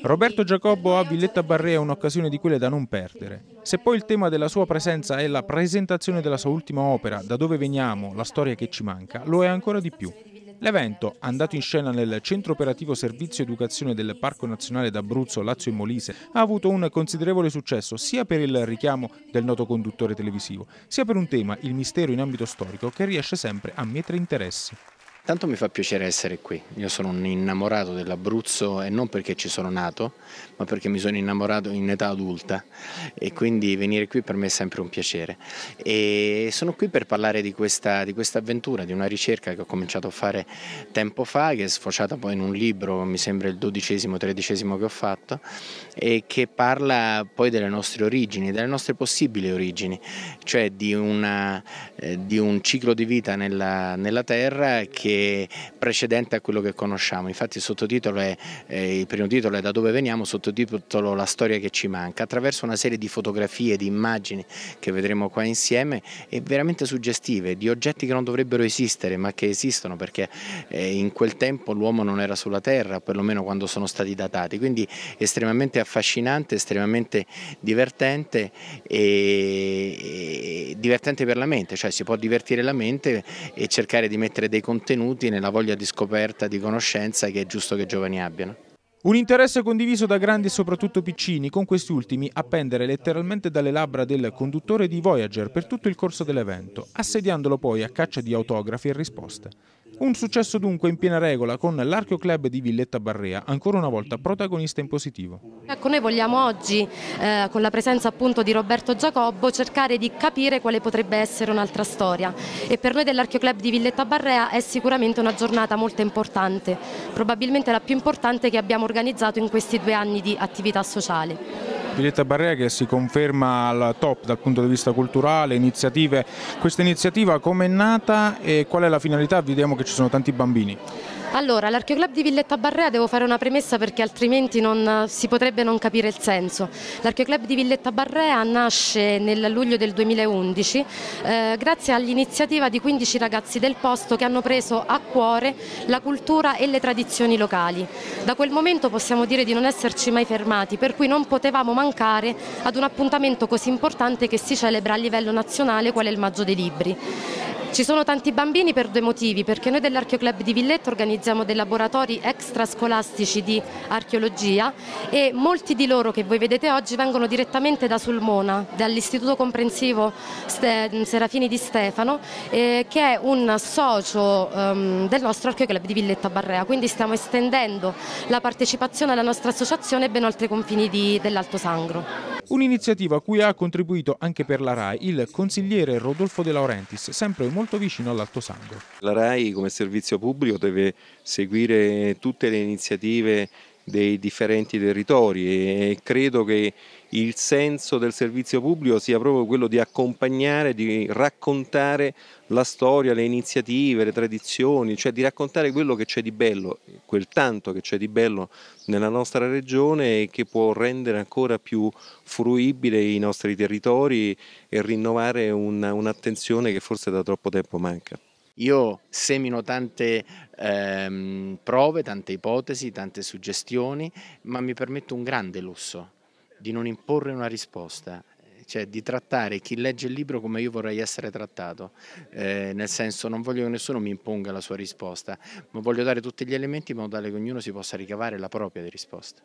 Roberto Giacobbo a Villetta Barrea è un'occasione di quelle da non perdere. Se poi il tema della sua presenza è la presentazione della sua ultima opera, Da dove veniamo, la storia che ci manca, lo è ancora di più. L'evento, andato in scena nel Centro Operativo Servizio Educazione del Parco Nazionale d'Abruzzo, Lazio e Molise, ha avuto un considerevole successo sia per il richiamo del noto conduttore televisivo, sia per un tema, il mistero in ambito storico, che riesce sempre a mettere interessi. Tanto mi fa piacere essere qui, io sono un innamorato dell'Abruzzo e non perché ci sono nato, ma perché mi sono innamorato in età adulta e quindi venire qui per me è sempre un piacere. E sono qui per parlare di questa, di questa avventura, di una ricerca che ho cominciato a fare tempo fa, che è sfociata poi in un libro, mi sembra il dodicesimo, tredicesimo che ho fatto, e che parla poi delle nostre origini, delle nostre possibili origini, cioè di, una, eh, di un ciclo di vita nella, nella Terra che che precedente a quello che conosciamo. Infatti il sottotitolo è, eh, il primo titolo è Da dove veniamo, sottotitolo La storia che ci manca, attraverso una serie di fotografie, di immagini che vedremo qua insieme e veramente suggestive, di oggetti che non dovrebbero esistere ma che esistono perché eh, in quel tempo l'uomo non era sulla terra, perlomeno quando sono stati datati, quindi estremamente affascinante, estremamente divertente e, e divertente per la mente, cioè si può divertire la mente e cercare di mettere dei contenuti contenuti, nella voglia di scoperta, di conoscenza che è giusto che i giovani abbiano. Un interesse condiviso da grandi e soprattutto piccini, con questi ultimi a pendere letteralmente dalle labbra del conduttore di Voyager per tutto il corso dell'evento, assediandolo poi a caccia di autografi e risposte. Un successo dunque in piena regola con l'Archeo Club di Villetta Barrea, ancora una volta protagonista in positivo. Ecco, noi vogliamo oggi, eh, con la presenza appunto di Roberto Giacobbo, cercare di capire quale potrebbe essere un'altra storia. E per noi dell'Archeo Club di Villetta Barrea è sicuramente una giornata molto importante, probabilmente la più importante che abbiamo organizzato in questi due anni di attività sociale. Villetta Barrea che si conferma al top dal punto di vista culturale, iniziative. Questa iniziativa come è nata e qual è la finalità? Vediamo che ci sono tanti bambini. Allora, l'archeoclub di Villetta Barrea devo fare una premessa perché altrimenti non, eh, si potrebbe non capire il senso. L'Archeoclub di Villetta Barrea nasce nel luglio del 2011 eh, grazie all'iniziativa di 15 ragazzi del posto che hanno preso a cuore la cultura e le tradizioni locali. Da quel momento possiamo dire di non esserci mai fermati, per cui non potevamo mancare ad un appuntamento così importante che si celebra a livello nazionale qual è il Maggio dei Libri. Ci sono tanti bambini per due motivi, perché noi dell'Archeo di Villetta organizziamo dei laboratori extrascolastici di archeologia e molti di loro che voi vedete oggi vengono direttamente da Sulmona, dall'Istituto Comprensivo Serafini di Stefano, eh, che è un socio ehm, del nostro Archeo di Villetta Barrea, quindi stiamo estendendo la partecipazione alla nostra associazione ben oltre i confini dell'Alto Sangro. Un'iniziativa a cui ha contribuito anche per la RAI il consigliere Rodolfo De Laurentiis, sempre molto vicino all'Alto Sangro. La RAI come servizio pubblico deve seguire tutte le iniziative dei differenti territori e credo che il senso del servizio pubblico sia proprio quello di accompagnare, di raccontare la storia, le iniziative, le tradizioni, cioè di raccontare quello che c'è di bello, quel tanto che c'è di bello nella nostra regione e che può rendere ancora più fruibile i nostri territori e rinnovare un'attenzione che forse da troppo tempo manca. Io semino tante ehm, prove, tante ipotesi, tante suggestioni, ma mi permetto un grande lusso di non imporre una risposta, cioè di trattare chi legge il libro come io vorrei essere trattato, eh, nel senso non voglio che nessuno mi imponga la sua risposta, ma voglio dare tutti gli elementi in modo tale che ognuno si possa ricavare la propria risposta.